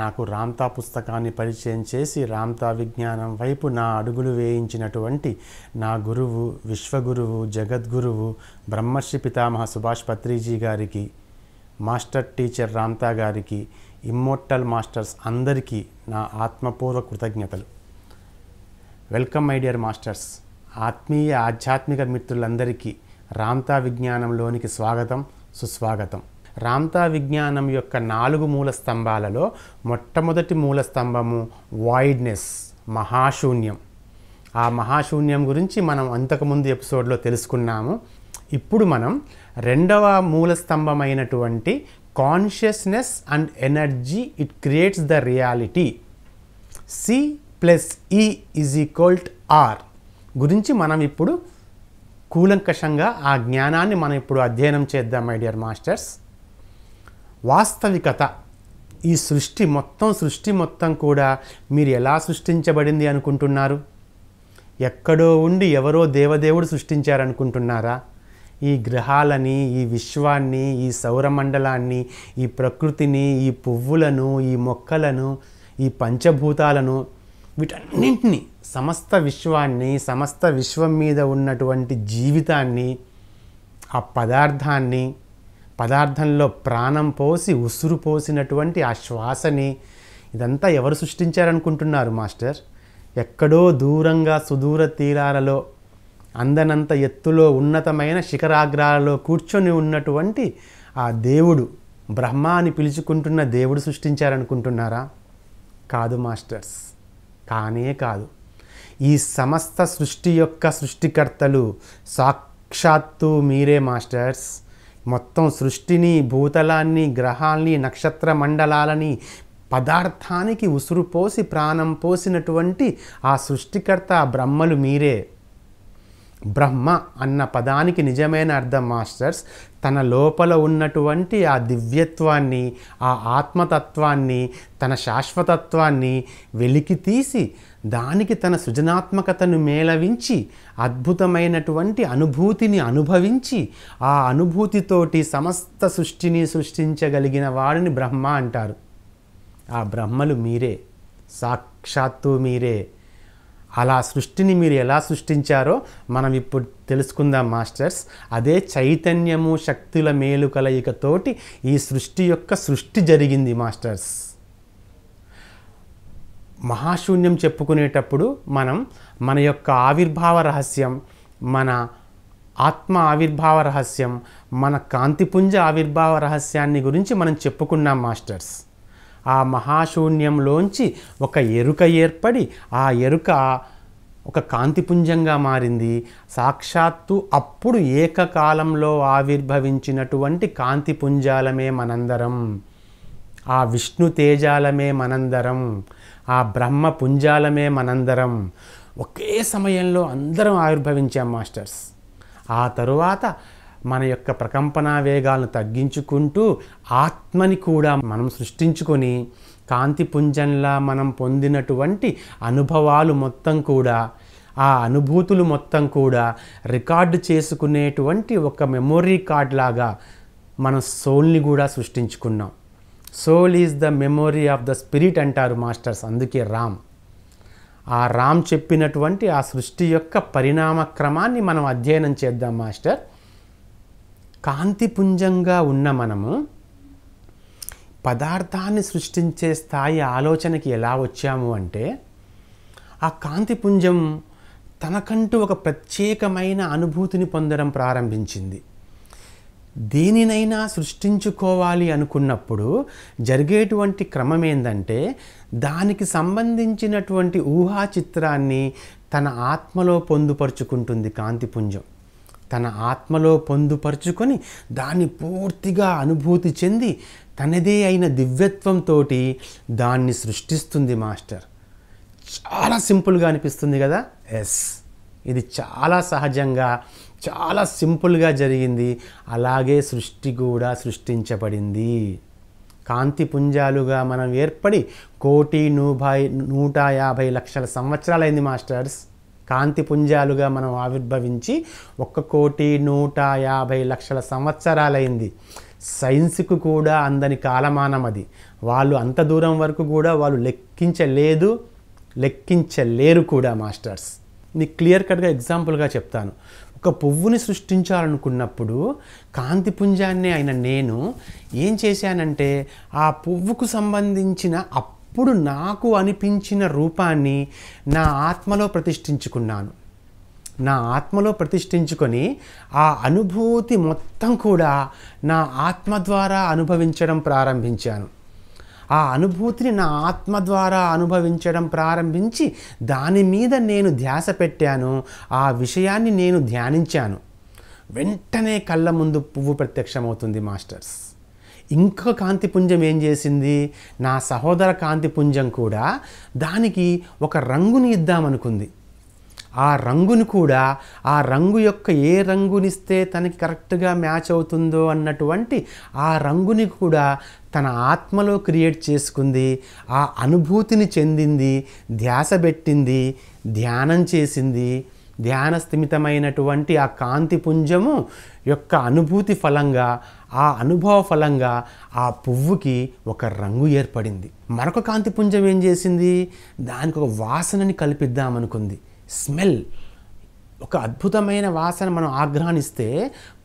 నాకు రామ్తా పుస్తకాన్ని పరిచయం చేసి రామ్తా విజ్ఞానం వైపు నా అడుగులు వేయించినటువంటి నా గురువు విశ్వగురువు జగద్గురువు బ్రహ్మర్షి పితామహ సుభాష్ పత్రిజీ గారికి మాస్టర్ టీచర్ రామ్తా గారికి ఇమ్మోర్టల్ మాస్టర్స్ అందరికీ నా ఆత్మపూర్వ కృతజ్ఞతలు వెల్కమ్ మై డియర్ మాస్టర్స్ ఆత్మీయ ఆధ్యాత్మిక మిత్రులందరికీ రామ్తా విజ్ఞానంలోనికి స్వాగతం సుస్వాగతం రామ్తా విజ్ఞానం యొక్క నాలుగు మూల స్తంభాలలో మొట్టమొదటి మూల స్తంభము వైడ్నెస్ మహాశూన్యం ఆ మహాశూన్యం గురించి మనం అంతకుముందు ఎపిసోడ్లో తెలుసుకున్నాము ఇప్పుడు మనం రెండవ మూల స్తంభమైనటువంటి consciousness and energy it creates the reality C plus E e is equal to R గురించి మనం ఇప్పుడు కూలంకషంగా ఆ జ్ఞానాన్ని మనం ఇప్పుడు అధ్యయనం చేద్దాం మై డియర్ మాస్టర్స్ వాస్తవికత ఈ సృష్టి మొత్తం సృష్టి మొత్తం కూడా మీరు ఎలా సృష్టించబడింది అనుకుంటున్నారు ఎక్కడో ఉండి ఎవరో దేవదేవుడు సృష్టించారనుకుంటున్నారా ఈ గ్రహాలని ఈ విశ్వాన్ని ఈ సౌరమండలాన్ని ఈ ప్రకృతిని ఈ పువ్వులను ఈ మొక్కలను ఈ పంచభూతాలను వీటన్నింటినీ సమస్త విశ్వాన్ని సమస్త విశ్వం మీద ఉన్నటువంటి జీవితాన్ని ఆ పదార్థాన్ని పదార్థంలో ప్రాణం పోసి ఉసురు పోసినటువంటి ఆ శ్వాసని ఇదంతా ఎవరు సృష్టించారనుకుంటున్నారు మాస్టర్ ఎక్కడో దూరంగా సుదూర తీరాలలో అందనంత ఎత్తులో ఉన్నతమైన శిఖరాగ్రాలలో కూర్చొని ఉన్నటువంటి ఆ దేవుడు బ్రహ్మ అని పిలుచుకుంటున్న దేవుడు సృష్టించారనుకుంటున్నారా కాదు మాస్టర్స్ కానే కాదు ఈ సమస్త సృష్టి యొక్క సృష్టికర్తలు సాక్షాత్తు మీరే మాస్టర్స్ మొత్తం సృష్టిని భూతలాన్ని గ్రహాల్ని నక్షత్ర మండలాలని పదార్థానికి ఉసురు పోసి ప్రాణం పోసినటువంటి ఆ సృష్టికర్త బ్రహ్మలు మీరే బ్రహ్మ అన్న పదానికి నిజమైన అర్థం మాస్టర్స్ తన లోపల ఉన్నటువంటి ఆ దివ్యత్వాన్ని ఆ ఆత్మతత్వాన్ని తన శాశ్వతత్వాన్ని వెలికి తీసి దానికి తన సృజనాత్మకతను మేళవించి అద్భుతమైనటువంటి అనుభూతిని అనుభవించి ఆ అనుభూతితోటి సమస్త సృష్టిని సృష్టించగలిగిన వాడిని బ్రహ్మ అంటారు ఆ బ్రహ్మలు మీరే సాక్షాత్తు మీరే అలా సృష్టిని మీరు ఎలా సృష్టించారో మనం ఇప్పుడు తెలుసుకుందాం మాస్టర్స్ అదే చైతన్యము శక్తుల మేలు కలయికతోటి ఈ సృష్టి యొక్క సృష్టి జరిగింది మాస్టర్స్ మహాశూన్యం చెప్పుకునేటప్పుడు మనం మన యొక్క ఆవిర్భావ రహస్యం మన ఆత్మ ఆవిర్భావ రహస్యం మన కాంతిపుంజ ఆవిర్భావ రహస్యాన్ని గురించి మనం చెప్పుకున్నాం మాస్టర్స్ ఆ మహాశూన్యంలోంచి ఒక ఎరుక ఏర్పడి ఆ ఎరుక ఒక కాంతిపుంజంగా మారింది సాక్షాత్తు అప్పుడు ఏకకాలంలో ఆవిర్భవించినటువంటి కాంతిపుంజాలమే మనందరం ఆ విష్ణు తేజాలమే మనందరం ఆ బ్రహ్మ పుంజాలమే మనందరం ఒకే సమయంలో అందరం ఆవిర్భవించాం మాస్టర్స్ ఆ తరువాత మన యొక్క ప్రకంపనా వేగాలను తగ్గించుకుంటూ ఆత్మని కూడా మనం సృష్టించుకొని కాంతి పుంజంలా మనం పొందినటువంటి అనుభవాలు మొత్తం కూడా ఆ అనుభూతులు మొత్తం కూడా రికార్డు చేసుకునేటువంటి ఒక మెమొరీ కార్డ్ లాగా మన సోల్ని కూడా సృష్టించుకున్నాం soul is the memory of the spirit అంటారు మాస్టర్స్ అందుకే రామ్ ఆ రామ్ చెప్పినటువంటి ఆ సృష్టి యొక్క పరిణామ క్రమాన్ని మనం అధ్యయనం చేద్దాం మాస్టర్ కాంతిపుంజంగా ఉన్న మనము పదార్థాన్ని సృష్టించే స్థాయి ఆలోచనకి ఎలా వచ్చాము అంటే ఆ కాంతిపుంజం తనకంటూ ఒక ప్రత్యేకమైన అనుభూతిని పొందడం ప్రారంభించింది దేనినైనా సృష్టించుకోవాలి అనుకున్నప్పుడు జరిగేటువంటి క్రమం ఏంటంటే దానికి సంబంధించినటువంటి ఊహా చిత్రాన్ని తన ఆత్మలో పొందుపరుచుకుంటుంది కాంతిపుంజం తన ఆత్మలో పొందుపరుచుకొని దాన్ని పూర్తిగా అనుభూతి చెంది తనదే అయిన దివ్యత్వంతో దాన్ని సృష్టిస్తుంది మాస్టర్ చాలా సింపుల్గా అనిపిస్తుంది కదా ఎస్ ఇది చాలా సహజంగా చాలా సింపుల్గా జరిగింది అలాగే సృష్టి కూడా సృష్టించబడింది కాంతి పుంజాలుగా మనం ఏర్పడి కోటి నూభై నూట యాభై లక్షల సంవత్సరాలైంది మాస్టర్స్ కాంతి పుంజాలుగా మనం ఆవిర్భవించి ఒక్క కోటి నూట యాభై లక్షల సంవత్సరాలైంది సైన్స్కు కూడా అందని కాలమానం అది వాళ్ళు అంత దూరం వరకు కూడా వాళ్ళు లెక్కించలేదు లెక్కించలేరు కూడా మాస్టర్స్ నీకు క్లియర్ కట్గా ఎగ్జాంపుల్గా చెప్తాను ఒక పువ్వుని సృష్టించాలనుకున్నప్పుడు కాంతిపుంజాన్ని అయిన నేను ఏం చేశానంటే ఆ పువ్వుకు సంబంధించిన అప్ అప్పుడు నాకు అనిపించిన రూపాన్ని నా ఆత్మలో ప్రతిష్ఠించుకున్నాను నా ఆత్మలో ప్రతిష్ఠించుకొని ఆ అనుభూతి మొత్తం కూడా నా ఆత్మ ద్వారా అనుభవించడం ప్రారంభించాను ఆ అనుభూతిని నా ఆత్మ ద్వారా అనుభవించడం ప్రారంభించి దాని మీద నేను ధ్యాస పెట్టాను ఆ విషయాన్ని నేను ధ్యానించాను వెంటనే కళ్ళ ముందు పువ్వు ప్రత్యక్షమవుతుంది మాస్టర్స్ ఇంకో కాంతిపుంజం ఏం చేసింది నా సహోదర కాంతిపుంజం కూడా దానికి ఒక రంగుని ఇద్దామనుకుంది ఆ రంగును కూడా ఆ రంగు యొక్క ఏ రంగునిస్తే తనకి కరెక్ట్గా మ్యాచ్ అవుతుందో అన్నటువంటి ఆ రంగుని కూడా తన ఆత్మలో క్రియేట్ చేసుకుంది ఆ అనుభూతిని చెందింది ధ్యాస పెట్టింది ధ్యానం చేసింది ధ్యాన స్థిమితమైనటువంటి ఆ కాంతి పుంజము యొక్క అనుభూతి ఫలంగా ఆ అనుభవ ఫలంగా ఆ పువ్వుకి ఒక రంగు ఏర్పడింది మరొక కాంతి పుంజం ఏం చేసింది దానికి ఒక వాసనని కల్పిద్దామనుకుంది స్మెల్ ఒక అద్భుతమైన వాసన మనం ఆగ్రహణిస్తే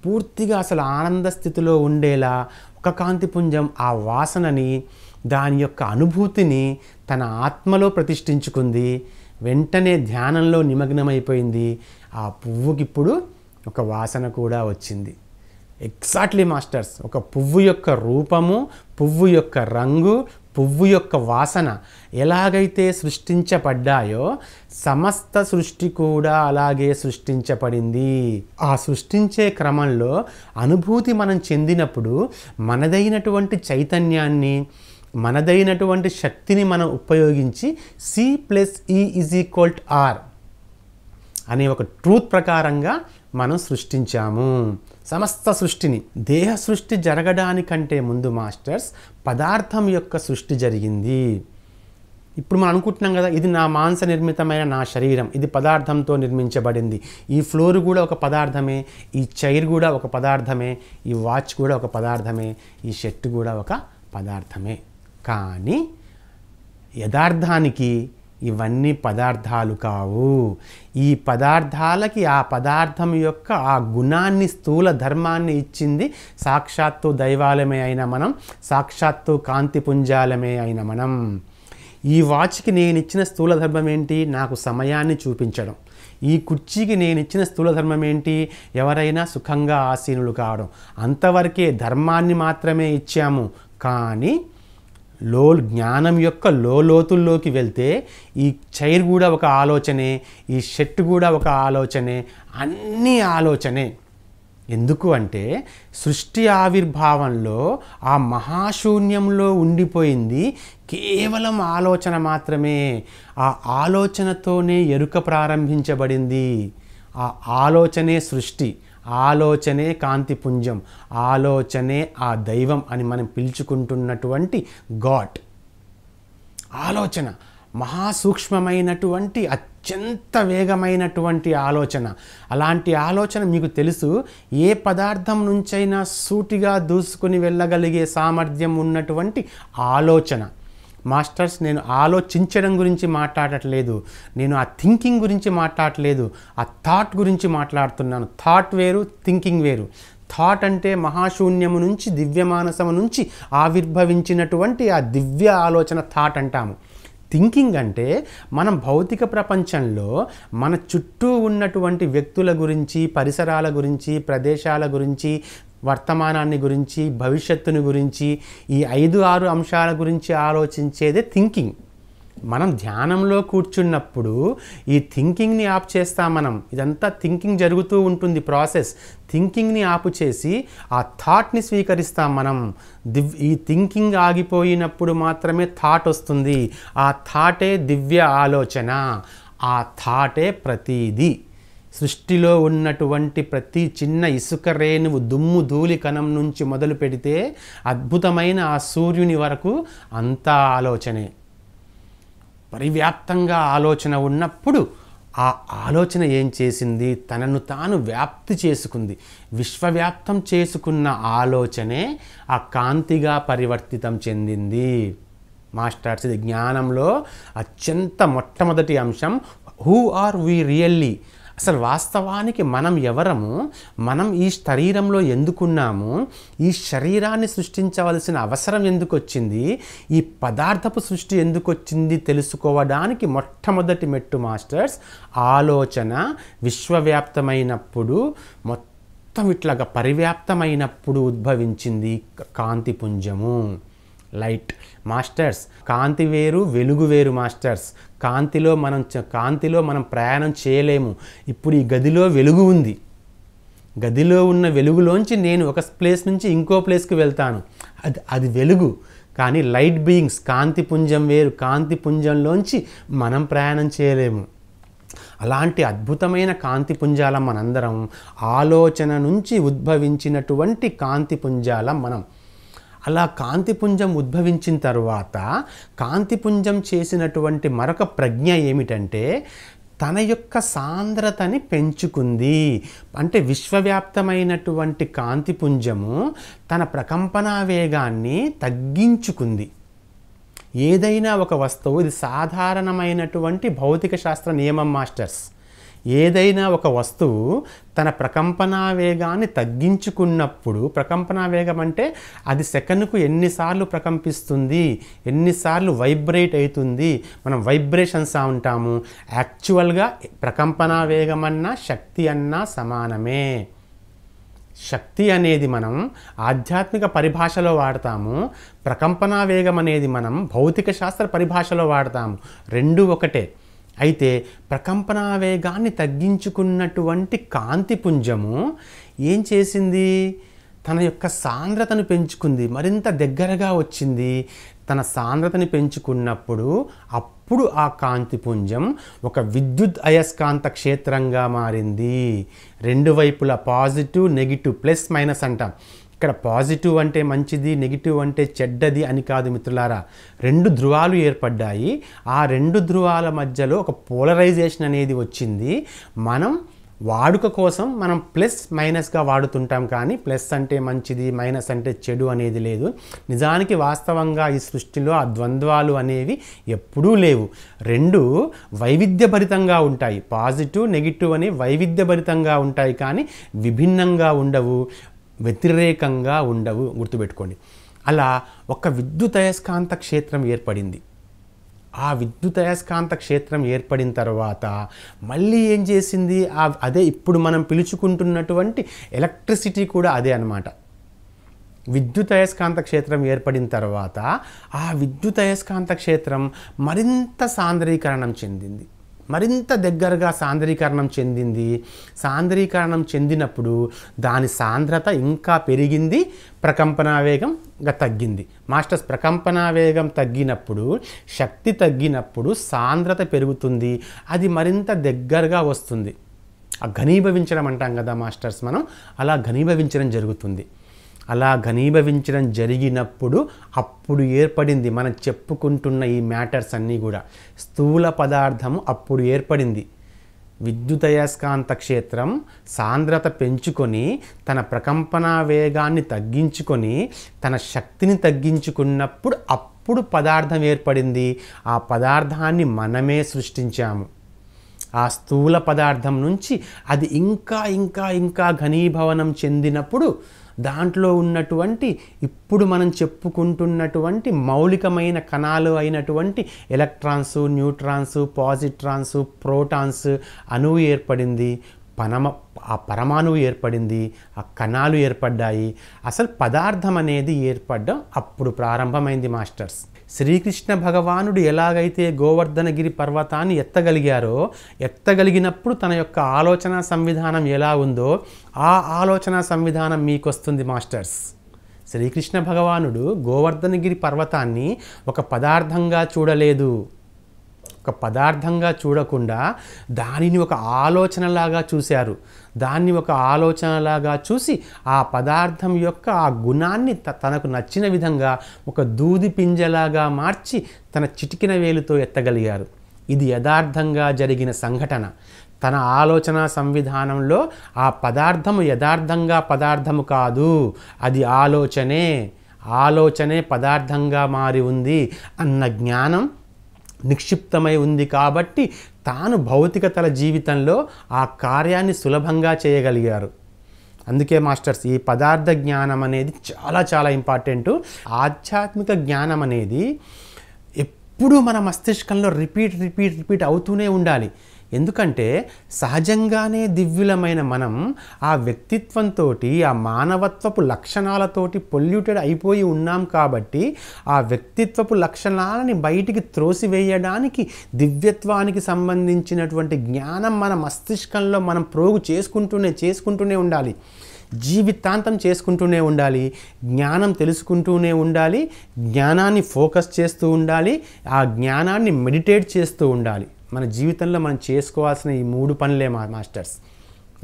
పూర్తిగా అసలు ఆనంద స్థితిలో ఉండేలా ఒక కాంతిపుంజం ఆ వాసనని దాని యొక్క అనుభూతిని తన ఆత్మలో ప్రతిష్ఠించుకుంది వెంటనే ధ్యానంలో నిమగ్నమైపోయింది ఆ పువ్వుకి ఇప్పుడు ఒక వాసన కూడా వచ్చింది ఎగ్జాక్ట్లీ మాస్టర్స్ ఒక పువ్వు యొక్క రూపము పువ్వు యొక్క రంగు పువ్వు యొక్క వాసన ఎలాగైతే సృష్టించబడ్డాయో సమస్త సృష్టి కూడా అలాగే సృష్టించబడింది ఆ సృష్టించే క్రమంలో అనుభూతి మనం చెందినప్పుడు మనదైనటువంటి చైతన్యాన్ని మనదైనటువంటి శక్తిని మనం ఉపయోగించి C plus E is equal to R అనే ఒక ట్రూత్ ప్రకారంగా మనం సృష్టించాము సమస్త సృష్టిని దేహ సృష్టి జరగడానికంటే ముందు మాస్టర్స్ పదార్థం యొక్క సృష్టి జరిగింది ఇప్పుడు మనం అనుకుంటున్నాం కదా ఇది నా మాంస నిర్మితమైన నా శరీరం ఇది పదార్థంతో నిర్మించబడింది ఈ ఫ్లోర్ కూడా ఒక పదార్థమే ఈ చైర్ కూడా ఒక పదార్థమే ఈ వాచ్ కూడా ఒక పదార్థమే ఈ షర్ట్ కూడా ఒక పదార్థమే కానీ యథార్థానికి ఇవన్నీ పదార్థాలు కావు ఈ పదార్థాలకి ఆ పదార్థం యొక్క ఆ గుణాన్ని స్థూల ధర్మాన్ని ఇచ్చింది సాక్షాత్తు దైవాలమే అయిన మనం సాక్షాత్తు కాంతిపుంజాలమే అయిన మనం ఈ వాచ్కి నేను ఇచ్చిన స్థూల ధర్మం ఏంటి నాకు సమయాన్ని చూపించడం ఈ కుర్చీకి నేను ఇచ్చిన స్థూల ధర్మం ఏంటి ఎవరైనా సుఖంగా ఆసీనులు కావడం అంతవరకే ధర్మాన్ని మాత్రమే ఇచ్చాము కానీ లో జ్ఞానం యొక్క లోతుల్లోకి వెళ్తే ఈ చైర్ కూడా ఒక ఆలోచనే ఈ షర్ట్ కూడా ఒక ఆలోచనే అన్నీ ఆలోచనే ఎందుకు అంటే సృష్టి ఆవిర్భావంలో ఆ మహాశూన్యంలో ఉండిపోయింది కేవలం ఆలోచన మాత్రమే ఆ ఆలోచనతోనే ఎరుక ప్రారంభించబడింది ఆ ఆలోచనే సృష్టి ఆలోచనే కాంతిపుంజం ఆలోచనే ఆ దైవం అని మనం పిలుచుకుంటున్నటువంటి గాడ్ ఆలోచన మహాసూక్ష్మమైనటువంటి అత్యంత వేగమైనటువంటి ఆలోచన అలాంటి ఆలోచన మీకు తెలుసు ఏ పదార్థం నుంచైనా సూటిగా దూసుకుని వెళ్ళగలిగే సామర్థ్యం ఉన్నటువంటి ఆలోచన మాస్టర్స్ నేను ఆలోచించడం గురించి మాట్లాడట్లేదు నేను ఆ థింకింగ్ గురించి మాట్లాడట్లేదు ఆ థాట్ గురించి మాట్లాడుతున్నాను థాట్ వేరు థింకింగ్ వేరు థాట్ అంటే మహాశూన్యము నుంచి దివ్యమానసము నుంచి ఆవిర్భవించినటువంటి ఆ దివ్య ఆలోచన థాట్ అంటాము థింకింగ్ అంటే మనం భౌతిక ప్రపంచంలో మన చుట్టూ ఉన్నటువంటి వ్యక్తుల గురించి పరిసరాల గురించి ప్రదేశాల గురించి వర్తమానాన్ని గురించి భవిష్యత్తుని గురించి ఈ ఐదు ఆరు అంశాల గురించి ఆలోచించేదే థింకింగ్ మనం ధ్యానంలో కూర్చున్నప్పుడు ఈ థింకింగ్ని ఆప్ చేస్తాం మనం ఇదంతా థింకింగ్ జరుగుతూ ఉంటుంది ప్రాసెస్ థింకింగ్ని ఆపు చేసి ఆ థాట్ని స్వీకరిస్తాం మనం దివ్ ఈ థింకింగ్ ఆగిపోయినప్పుడు మాత్రమే థాట్ వస్తుంది ఆ థాటే దివ్య ఆలోచన ఆ థాటే ప్రతీది సృష్టిలో ఉన్నటువంటి ప్రతి చిన్న ఇసుక రేణువు దుమ్ము ధూళి కణం నుంచి మొదలు పెడితే అద్భుతమైన ఆ సూర్యుని వరకు అంతా ఆలోచనే పరివ్యాప్తంగా ఆలోచన ఉన్నప్పుడు ఆ ఆలోచన ఏం చేసింది తనను తాను వ్యాప్తి చేసుకుంది విశ్వవ్యాప్తం చేసుకున్న ఆలోచనే ఆ కాంతిగా పరివర్తితం చెందింది మాస్టర్స్ ఇది జ్ఞానంలో అత్యంత మొట్టమొదటి అంశం హూ ఆర్ వీ రియల్లీ అసలు వాస్తవానికి మనం ఎవరము మనం ఈ శరీరంలో ఎందుకున్నాము ఈ శరీరాన్ని సృష్టించవలసిన అవసరం ఎందుకు వచ్చింది ఈ పదార్థపు సృష్టి ఎందుకు వచ్చింది తెలుసుకోవడానికి మొట్టమొదటి మెట్టు మాస్టర్స్ ఆలోచన విశ్వవ్యాప్తమైనప్పుడు మొత్తం ఇట్లాగా పరివ్యాప్తమైనప్పుడు ఉద్భవించింది కాంతిపుంజము లైట్ మాస్టర్స్ కాంతి వేరు వెలుగు వేరు మాస్టర్స్ కాంతిలో మనం కాంతిలో మనం ప్రయాణం చేయలేము ఇప్పుడు ఈ గదిలో వెలుగు ఉంది గదిలో ఉన్న వెలుగులోంచి నేను ఒక ప్లేస్ నుంచి ఇంకో ప్లేస్కి వెళ్తాను అది అది వెలుగు కానీ లైట్ బీయింగ్స్ కాంతి పుంజం వేరు కాంతి పుంజంలోంచి మనం ప్రయాణం చేయలేము అలాంటి అద్భుతమైన కాంతి పుంజాల మనందరం ఆలోచన నుంచి ఉద్భవించినటువంటి కాంతి పుంజాల మనం అలా కాంతిపుంజం ఉద్భవించిన తర్వాత కాంతిపుంజం చేసినటువంటి మరొక ప్రజ్ఞ ఏమిటంటే తన యొక్క సాంద్రతని పెంచుకుంది అంటే విశ్వవ్యాప్తమైనటువంటి కాంతిపుంజము తన ప్రకంపనా వేగాన్ని తగ్గించుకుంది ఏదైనా ఒక వస్తువు ఇది సాధారణమైనటువంటి భౌతిక శాస్త్ర నియమం మాస్టర్స్ ఏదైనా ఒక వస్తువు తన ప్రకంపనా వేగాన్ని తగ్గించుకున్నప్పుడు ప్రకంపనా వేగం అంటే అది సెకండ్కు ఎన్నిసార్లు ప్రకంపిస్తుంది ఎన్నిసార్లు వైబ్రేట్ అవుతుంది మనం వైబ్రేషన్స్ ఉంటాము యాక్చువల్గా ప్రకంపనా వేగం అన్నా శక్తి అన్నా సమానమే శక్తి అనేది మనం ఆధ్యాత్మిక పరిభాషలో వాడతాము ప్రకంపనా వేగం అనేది మనం భౌతిక శాస్త్ర పరిభాషలో వాడతాము రెండు ఒకటే అయితే ప్రకంపన వేగాన్ని తగ్గించుకున్నటువంటి కాంతిపుంజము ఏం చేసింది తన యొక్క సాంద్రతను పెంచుకుంది మరింత దగ్గరగా వచ్చింది తన సాంద్రతని పెంచుకున్నప్పుడు అప్పుడు ఆ కాంతిపుంజం ఒక విద్యుత్ అయస్కాంత క్షేత్రంగా మారింది రెండు వైపుల పాజిటివ్ నెగిటివ్ ప్లస్ మైనస్ అంటాం ఇక్కడ పాజిటివ్ అంటే మంచిది నెగిటివ్ అంటే చెడ్డది అని కాదు మిత్రులారా రెండు ధృవాలు ఏర్పడ్డాయి ఆ రెండు ధృవాల మధ్యలో ఒక పోలరైజేషన్ అనేది వచ్చింది మనం వాడుక కోసం మనం ప్లస్ మైనస్గా వాడుతుంటాం కానీ ప్లస్ అంటే మంచిది మైనస్ అంటే చెడు అనేది లేదు నిజానికి వాస్తవంగా ఈ సృష్టిలో ఆ ద్వంద్వాలు అనేవి ఎప్పుడూ లేవు రెండు వైవిధ్యభరితంగా ఉంటాయి పాజిటివ్ నెగిటివ్ అని వైవిధ్యభరితంగా ఉంటాయి కానీ విభిన్నంగా ఉండవు వ్యతిరేకంగా ఉండవు గుర్తుపెట్టుకోండి అలా ఒక అయస్కాంత క్షేత్రం ఏర్పడింది ఆ అయస్కాంత క్షేత్రం ఏర్పడిన తర్వాత మళ్ళీ ఏం చేసింది అదే ఇప్పుడు మనం పిలుచుకుంటున్నటువంటి ఎలక్ట్రిసిటీ కూడా అదే అనమాట విద్యుదయస్కాంత క్షేత్రం ఏర్పడిన తర్వాత ఆ విద్యుదయస్కాంత క్షేత్రం మరింత సాంద్రీకరణం చెందింది మరింత దగ్గరగా సాంద్రీకరణం చెందింది సాంద్రీకరణం చెందినప్పుడు దాని సాంద్రత ఇంకా పెరిగింది ప్రకంపనా వేగంగా తగ్గింది మాస్టర్స్ ప్రకంపనా వేగం తగ్గినప్పుడు శక్తి తగ్గినప్పుడు సాంద్రత పెరుగుతుంది అది మరింత దగ్గరగా వస్తుంది ఆ ఘనీభవించడం అంటాం కదా మాస్టర్స్ మనం అలా ఘనీభవించడం జరుగుతుంది అలా ఘనీభవించడం జరిగినప్పుడు అప్పుడు ఏర్పడింది మనం చెప్పుకుంటున్న ఈ మ్యాటర్స్ అన్నీ కూడా స్థూల పదార్థము అప్పుడు ఏర్పడింది విద్యుతయస్కాంత క్షేత్రం సాంద్రత పెంచుకొని తన ప్రకంపన వేగాన్ని తగ్గించుకొని తన శక్తిని తగ్గించుకున్నప్పుడు అప్పుడు పదార్థం ఏర్పడింది ఆ పదార్థాన్ని మనమే సృష్టించాము ఆ స్థూల పదార్థం నుంచి అది ఇంకా ఇంకా ఇంకా ఘనీభవనం చెందినప్పుడు దాంట్లో ఉన్నటువంటి ఇప్పుడు మనం చెప్పుకుంటున్నటువంటి మౌలికమైన కణాలు అయినటువంటి ఎలక్ట్రాన్స్ న్యూట్రాన్స్ పాజిట్రాన్స్ ప్రోటాన్స్ అణువు ఏర్పడింది పనమ ఆ పరమాణువు ఏర్పడింది ఆ కణాలు ఏర్పడ్డాయి అసలు పదార్థం అనేది ఏర్పడడం అప్పుడు ప్రారంభమైంది మాస్టర్స్ శ్రీకృష్ణ భగవానుడు ఎలాగైతే గోవర్ధనగిరి పర్వతాన్ని ఎత్తగలిగారో ఎత్తగలిగినప్పుడు తన యొక్క ఆలోచన సంవిధానం ఎలా ఉందో ఆ ఆలోచన సంవిధానం మీకు వస్తుంది మాస్టర్స్ శ్రీకృష్ణ భగవానుడు గోవర్ధనగిరి పర్వతాన్ని ఒక పదార్థంగా చూడలేదు ఒక పదార్థంగా చూడకుండా దానిని ఒక ఆలోచనలాగా చూశారు దాన్ని ఒక ఆలోచనలాగా చూసి ఆ పదార్థం యొక్క ఆ గుణాన్ని తనకు నచ్చిన విధంగా ఒక దూది పింజలాగా మార్చి తన చిటికిన వేలుతో ఎత్తగలిగారు ఇది యథార్థంగా జరిగిన సంఘటన తన ఆలోచన సంవిధానంలో ఆ పదార్థము యథార్థంగా పదార్థము కాదు అది ఆలోచనే ఆలోచనే పదార్థంగా మారి ఉంది అన్న జ్ఞానం నిక్షిప్తమై ఉంది కాబట్టి తాను భౌతికతల జీవితంలో ఆ కార్యాన్ని సులభంగా చేయగలిగారు అందుకే మాస్టర్స్ ఈ పదార్థ జ్ఞానం అనేది చాలా చాలా ఇంపార్టెంట్ ఆధ్యాత్మిక జ్ఞానం అనేది ఎప్పుడూ మన మస్తిష్కంలో రిపీట్ రిపీట్ రిపీట్ అవుతూనే ఉండాలి ఎందుకంటే సహజంగానే దివ్యులమైన మనం ఆ వ్యక్తిత్వంతో ఆ మానవత్వపు లక్షణాలతోటి పొల్యూటెడ్ అయిపోయి ఉన్నాం కాబట్టి ఆ వ్యక్తిత్వపు లక్షణాలని బయటికి త్రోసివేయడానికి దివ్యత్వానికి సంబంధించినటువంటి జ్ఞానం మన మస్తిష్కంలో మనం ప్రోగు చేసుకుంటూనే చేసుకుంటూనే ఉండాలి జీవితాంతం చేసుకుంటూనే ఉండాలి జ్ఞానం తెలుసుకుంటూనే ఉండాలి జ్ఞానాన్ని ఫోకస్ చేస్తూ ఉండాలి ఆ జ్ఞానాన్ని మెడిటేట్ చేస్తూ ఉండాలి మన జీవితంలో మనం చేసుకోవాల్సిన ఈ మూడు పనులే మా మాస్టర్స్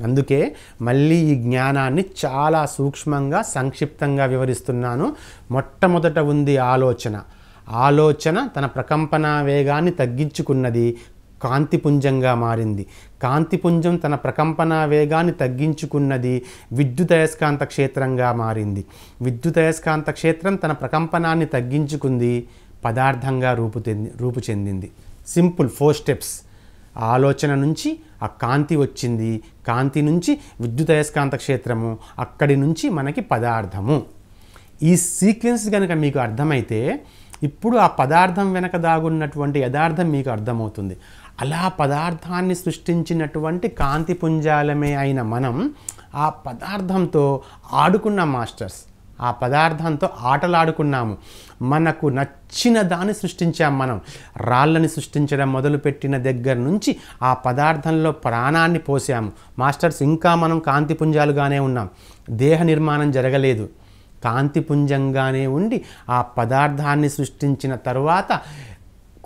అందుకే మళ్ళీ ఈ జ్ఞానాన్ని చాలా సూక్ష్మంగా సంక్షిప్తంగా వివరిస్తున్నాను మొట్టమొదట ఉంది ఆలోచన ఆలోచన తన ప్రకంపన వేగాన్ని తగ్గించుకున్నది కాంతిపుంజంగా మారింది కాంతిపుంజం తన ప్రకంపన వేగాన్ని తగ్గించుకున్నది విద్యుదయస్కాంత క్షేత్రంగా మారింది విద్యుదయస్కాంత క్షేత్రం తన ప్రకంపనాన్ని తగ్గించుకుంది పదార్థంగా రూపు రూపు చెందింది సింపుల్ ఫోర్ స్టెప్స్ ఆలోచన నుంచి ఆ కాంతి వచ్చింది కాంతి నుంచి విద్యుత్ అయస్కాంత క్షేత్రము అక్కడి నుంచి మనకి పదార్థము ఈ సీక్వెన్స్ కనుక మీకు అర్థమైతే ఇప్పుడు ఆ పదార్థం వెనక దాగున్నటువంటి యథార్థం మీకు అర్థమవుతుంది అలా పదార్థాన్ని సృష్టించినటువంటి కాంతి పుంజాలమే అయిన మనం ఆ పదార్థంతో ఆడుకున్న మాస్టర్స్ ఆ పదార్థంతో ఆటలాడుకున్నాము మనకు నచ్చిన దాన్ని సృష్టించాం మనం రాళ్ళని సృష్టించడం మొదలుపెట్టిన దగ్గర నుంచి ఆ పదార్థంలో ప్రాణాన్ని పోసాము మాస్టర్స్ ఇంకా మనం కాంతిపుంజాలుగానే ఉన్నాం దేహ నిర్మాణం జరగలేదు కాంతిపుంజంగానే ఉండి ఆ పదార్థాన్ని సృష్టించిన తరువాత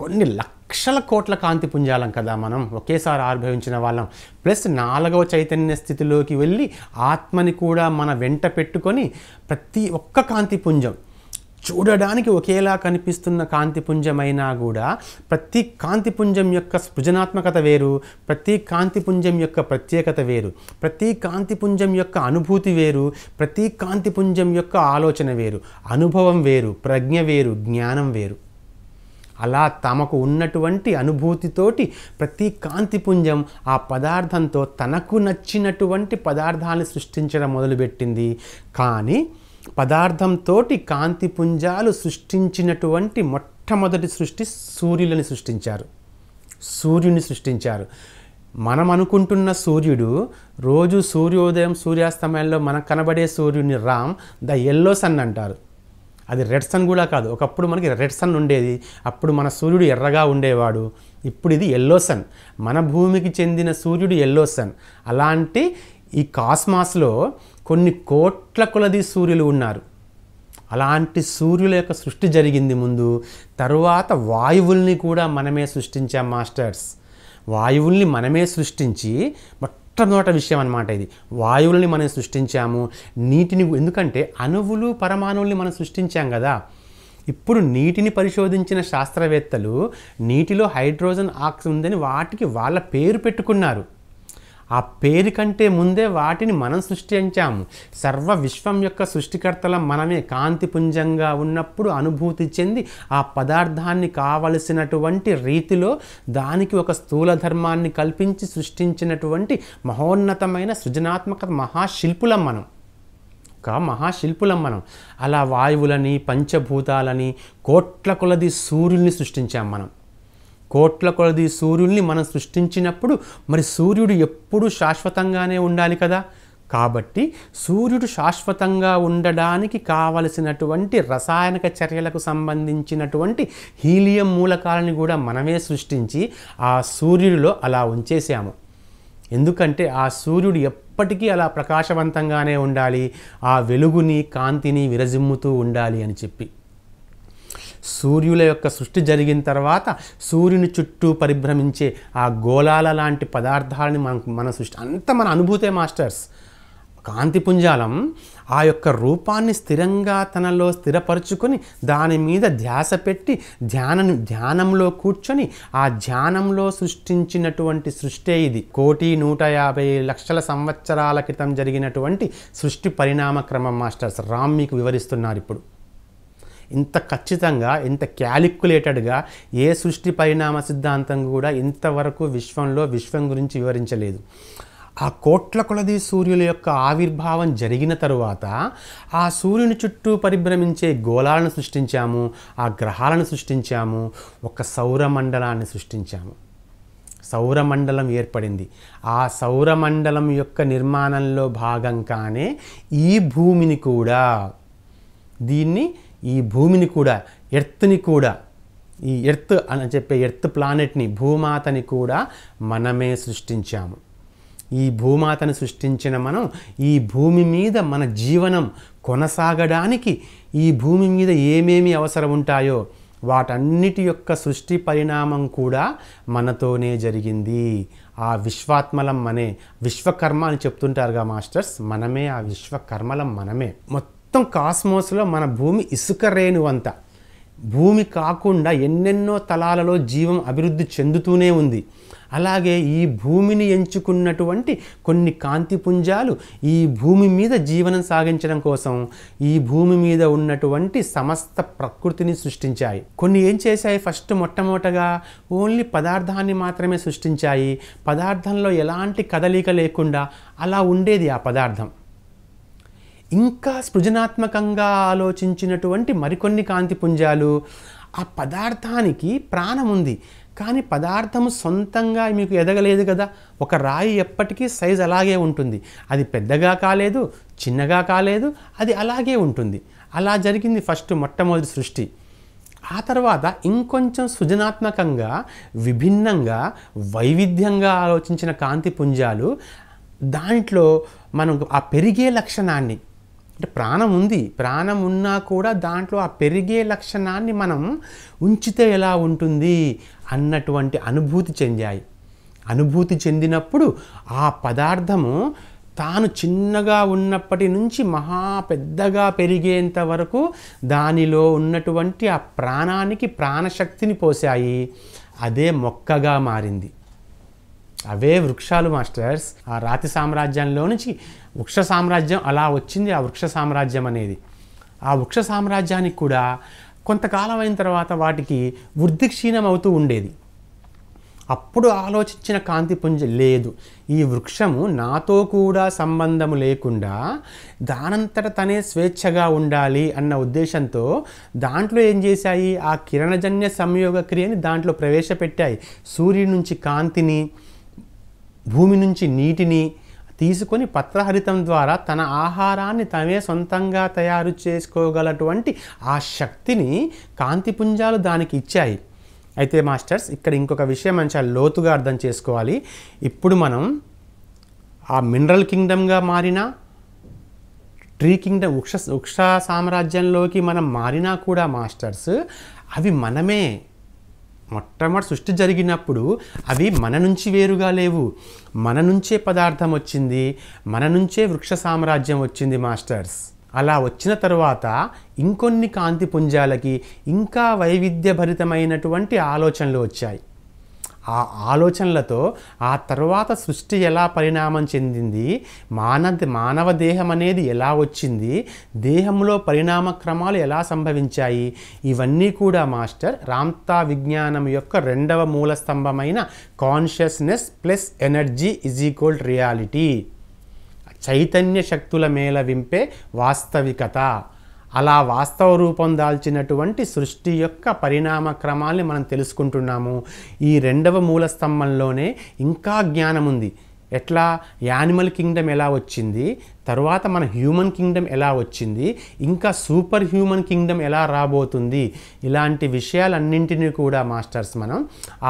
కొన్ని లక్షల కోట్ల కాంతి పుంజాలం కదా మనం ఒకేసారి ఆవిర్భవించిన వాళ్ళం ప్లస్ నాలుగవ చైతన్య స్థితిలోకి వెళ్ళి ఆత్మని కూడా మన వెంట పెట్టుకొని ప్రతి ఒక్క కాంతి పుంజం చూడడానికి ఒకేలా కనిపిస్తున్న కాంతిపుంజమైనా కూడా ప్రతి కాంతిపుంజం యొక్క సృజనాత్మకత వేరు ప్రతి కాంతిపుంజం యొక్క ప్రత్యేకత వేరు ప్రతి కాంతిపుంజం యొక్క అనుభూతి వేరు ప్రతి కాంతిపుంజం యొక్క ఆలోచన వేరు అనుభవం వేరు ప్రజ్ఞ వేరు జ్ఞానం వేరు అలా తమకు ఉన్నటువంటి అనుభూతితోటి ప్రతి కాంతిపుంజం ఆ పదార్థంతో తనకు నచ్చినటువంటి పదార్థాలను సృష్టించడం మొదలుపెట్టింది కానీ పదార్థంతో కాంతిపుంజాలు సృష్టించినటువంటి మొట్టమొదటి సృష్టి సూర్యులని సృష్టించారు సూర్యుని సృష్టించారు మనం అనుకుంటున్న సూర్యుడు రోజు సూర్యోదయం సూర్యాస్తమయంలో మనకు కనబడే సూర్యుని రామ్ ద ఎల్లో సన్ అంటారు అది రెడ్ సన్ కూడా కాదు ఒకప్పుడు మనకి రెడ్ సన్ ఉండేది అప్పుడు మన సూర్యుడు ఎర్రగా ఉండేవాడు ఇప్పుడు ఇది ఎల్లో సన్ మన భూమికి చెందిన సూర్యుడు ఎల్లో సన్ అలాంటి ఈ కాస్మాస్లో కొన్ని కోట్ల కొలది సూర్యులు ఉన్నారు అలాంటి సూర్యుల యొక్క సృష్టి జరిగింది ముందు తరువాత వాయువుల్ని కూడా మనమే సృష్టించాం మాస్టర్స్ వాయువుల్ని మనమే సృష్టించి బట్ నోట విషయం అనమాట ఇది వాయువుల్ని మనం సృష్టించాము నీటిని ఎందుకంటే అణువులు పరమాణువుల్ని మనం సృష్టించాం కదా ఇప్పుడు నీటిని పరిశోధించిన శాస్త్రవేత్తలు నీటిలో హైడ్రోజన్ ఆక్సిజన్ ఉందని వాటికి వాళ్ళ పేరు పెట్టుకున్నారు ఆ పేరు కంటే ముందే వాటిని మనం సృష్టించాము సర్వ విశ్వం యొక్క సృష్టికర్తల మనమే కాంతిపుంజంగా ఉన్నప్పుడు అనుభూతి చెంది ఆ పదార్థాన్ని కావలసినటువంటి రీతిలో దానికి ఒక స్థూల ధర్మాన్ని కల్పించి సృష్టించినటువంటి మహోన్నతమైన సృజనాత్మక మహాశిల్పులం మనం ఒక మహాశిల్పులం మనం అలా వాయువులని పంచభూతాలని కోట్ల కొలది సూర్యుల్ని సృష్టించాం మనం కోట్ల కొలది సూర్యుల్ని మనం సృష్టించినప్పుడు మరి సూర్యుడు ఎప్పుడు శాశ్వతంగానే ఉండాలి కదా కాబట్టి సూర్యుడు శాశ్వతంగా ఉండడానికి కావలసినటువంటి రసాయనిక చర్యలకు సంబంధించినటువంటి హీలియం మూలకాలని కూడా మనమే సృష్టించి ఆ సూర్యుడిలో అలా ఉంచేసాము ఎందుకంటే ఆ సూర్యుడు ఎప్పటికీ అలా ప్రకాశవంతంగానే ఉండాలి ఆ వెలుగుని కాంతిని విరజిమ్ముతూ ఉండాలి అని చెప్పి సూర్యుల యొక్క సృష్టి జరిగిన తర్వాత సూర్యుని చుట్టూ పరిభ్రమించే ఆ గోళాల లాంటి పదార్థాలని మన మన సృష్టి అంత మన అనుభూతే మాస్టర్స్ కాంతిపుంజాలం ఆ యొక్క రూపాన్ని స్థిరంగా తనలో స్థిరపరుచుకొని దాని మీద ధ్యాస పెట్టి ధ్యాన ధ్యానంలో కూర్చొని ఆ ధ్యానంలో సృష్టించినటువంటి సృష్టి ఇది కోటి నూట యాభై లక్షల సంవత్సరాల క్రితం జరిగినటువంటి సృష్టి పరిణామ క్రమం మాస్టర్స్ రామ్ మీకు వివరిస్తున్నారు ఇప్పుడు ఇంత ఖచ్చితంగా ఇంత క్యాలిక్యులేటెడ్గా ఏ సృష్టి పరిణామ సిద్ధాంతం కూడా ఇంతవరకు విశ్వంలో విశ్వం గురించి వివరించలేదు ఆ కోట్ల కొలది సూర్యుల యొక్క ఆవిర్భావం జరిగిన తరువాత ఆ సూర్యుని చుట్టూ పరిభ్రమించే గోళాలను సృష్టించాము ఆ గ్రహాలను సృష్టించాము ఒక సౌరమండలాన్ని సృష్టించాము సౌరమండలం ఏర్పడింది ఆ సౌరమండలం యొక్క నిర్మాణంలో భాగంగానే ఈ భూమిని కూడా దీన్ని ఈ భూమిని కూడా ఎర్త్ని కూడా ఈ ఎర్త్ అని చెప్పే ఎర్త్ ప్లానెట్ని భూమాతని కూడా మనమే సృష్టించాము ఈ భూమాతను సృష్టించిన మనం ఈ భూమి మీద మన జీవనం కొనసాగడానికి ఈ భూమి మీద ఏమేమి అవసరం ఉంటాయో వాటన్నిటి యొక్క సృష్టి పరిణామం కూడా మనతోనే జరిగింది ఆ విశ్వాత్మలం మనే విశ్వకర్మ అని చెప్తుంటారుగా మాస్టర్స్ మనమే ఆ విశ్వకర్మలం మనమే మొత్తం మొత్తం కాస్మోస్లో మన భూమి ఇసుక రేణువంత భూమి కాకుండా ఎన్నెన్నో తలాలలో జీవం అభివృద్ధి చెందుతూనే ఉంది అలాగే ఈ భూమిని ఎంచుకున్నటువంటి కొన్ని కాంతి పుంజాలు ఈ భూమి మీద జీవనం సాగించడం కోసం ఈ భూమి మీద ఉన్నటువంటి సమస్త ప్రకృతిని సృష్టించాయి కొన్ని ఏం చేశాయి ఫస్ట్ మొట్టమొదటగా ఓన్లీ పదార్థాన్ని మాత్రమే సృష్టించాయి పదార్థంలో ఎలాంటి కదలిక లేకుండా అలా ఉండేది ఆ పదార్థం ఇంకా సృజనాత్మకంగా ఆలోచించినటువంటి మరికొన్ని కాంతిపుంజాలు ఆ పదార్థానికి ప్రాణం ఉంది కానీ పదార్థము సొంతంగా మీకు ఎదగలేదు కదా ఒక రాయి ఎప్పటికీ సైజ్ అలాగే ఉంటుంది అది పెద్దగా కాలేదు చిన్నగా కాలేదు అది అలాగే ఉంటుంది అలా జరిగింది ఫస్ట్ మొట్టమొదటి సృష్టి ఆ తర్వాత ఇంకొంచెం సృజనాత్మకంగా విభిన్నంగా వైవిధ్యంగా ఆలోచించిన కాంతి పుంజాలు దాంట్లో మనం ఆ పెరిగే లక్షణాన్ని అంటే ప్రాణం ఉంది ప్రాణం ఉన్నా కూడా దాంట్లో ఆ పెరిగే లక్షణాన్ని మనం ఉంచితే ఎలా ఉంటుంది అన్నటువంటి అనుభూతి చెందాయి అనుభూతి చెందినప్పుడు ఆ పదార్థము తాను చిన్నగా ఉన్నప్పటి నుంచి మహా పెద్దగా పెరిగేంత వరకు దానిలో ఉన్నటువంటి ఆ ప్రాణానికి ప్రాణశక్తిని పోసాయి అదే మొక్కగా మారింది అవే వృక్షాలు మాస్టర్స్ ఆ రాతి సామ్రాజ్యంలో నుంచి వృక్ష సామ్రాజ్యం అలా వచ్చింది ఆ వృక్ష సామ్రాజ్యం అనేది ఆ వృక్ష సామ్రాజ్యానికి కూడా కొంతకాలం అయిన తర్వాత వాటికి వృద్ధి క్షీణం అవుతూ ఉండేది అప్పుడు ఆలోచించిన కాంతి పుంజ లేదు ఈ వృక్షము నాతో కూడా సంబంధము లేకుండా దానంతట తనే స్వేచ్ఛగా ఉండాలి అన్న ఉద్దేశంతో దాంట్లో ఏం చేశాయి ఆ కిరణజన్య సంయోగ క్రియని దాంట్లో ప్రవేశపెట్టాయి సూర్యుడి నుంచి కాంతిని భూమి నుంచి నీటిని తీసుకొని పత్రహరితం ద్వారా తన ఆహారాన్ని తనే సొంతంగా తయారు చేసుకోగలటువంటి ఆ శక్తిని కాంతిపుంజాలు దానికి ఇచ్చాయి అయితే మాస్టర్స్ ఇక్కడ ఇంకొక విషయం మంచిగా లోతుగా అర్థం చేసుకోవాలి ఇప్పుడు మనం ఆ మినరల్ కింగ్డమ్గా మారిన ట్రీ కింగ్డమ్ వృక్ష వృక్ష సామ్రాజ్యంలోకి మనం మారినా కూడా మాస్టర్స్ అవి మనమే మొట్టమొదటి సృష్టి జరిగినప్పుడు అవి మన నుంచి వేరుగా లేవు మన నుంచే పదార్థం వచ్చింది మన నుంచే వృక్ష సామ్రాజ్యం వచ్చింది మాస్టర్స్ అలా వచ్చిన తర్వాత ఇంకొన్ని కాంతి పుంజాలకి ఇంకా వైవిధ్యభరితమైనటువంటి ఆలోచనలు వచ్చాయి ఆ ఆలోచనలతో ఆ తర్వాత సృష్టి ఎలా పరిణామం చెందింది మాన మానవ దేహం అనేది ఎలా వచ్చింది దేహంలో పరిణామ క్రమాలు ఎలా సంభవించాయి ఇవన్నీ కూడా మాస్టర్ రామ్తా విజ్ఞానం యొక్క రెండవ మూల స్తంభమైన consciousness plus energy is equal reality చైతన్య శక్తుల మేళవింపే వాస్తవికత అలా వాస్తవ రూపం దాల్చినటువంటి సృష్టి యొక్క పరిణామ క్రమాల్ని మనం తెలుసుకుంటున్నాము ఈ రెండవ మూల స్తంభంలోనే ఇంకా జ్ఞానం ఉంది ఎట్లా యానిమల్ కింగ్డమ్ ఎలా వచ్చింది తర్వాత మన హ్యూమన్ కింగ్డమ్ ఎలా వచ్చింది ఇంకా సూపర్ హ్యూమన్ కింగ్డమ్ ఎలా రాబోతుంది ఇలాంటి విషయాలన్నింటినీ కూడా మాస్టర్స్ మనం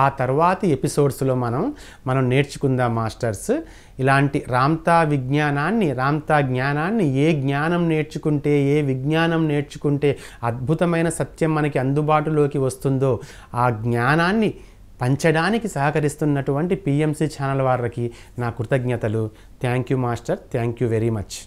ఆ తర్వాత ఎపిసోడ్స్లో మనం మనం నేర్చుకుందాం మాస్టర్స్ ఇలాంటి రామ్తా విజ్ఞానాన్ని రామ్తా జ్ఞానాన్ని ఏ జ్ఞానం నేర్చుకుంటే ఏ విజ్ఞానం నేర్చుకుంటే అద్భుతమైన సత్యం మనకి అందుబాటులోకి వస్తుందో ఆ జ్ఞానాన్ని పంచడానికి సహకరిస్తున్నటువంటి పిఎంసి ఛానల్ వారికి నా కృతజ్ఞతలు thank you master thank you very much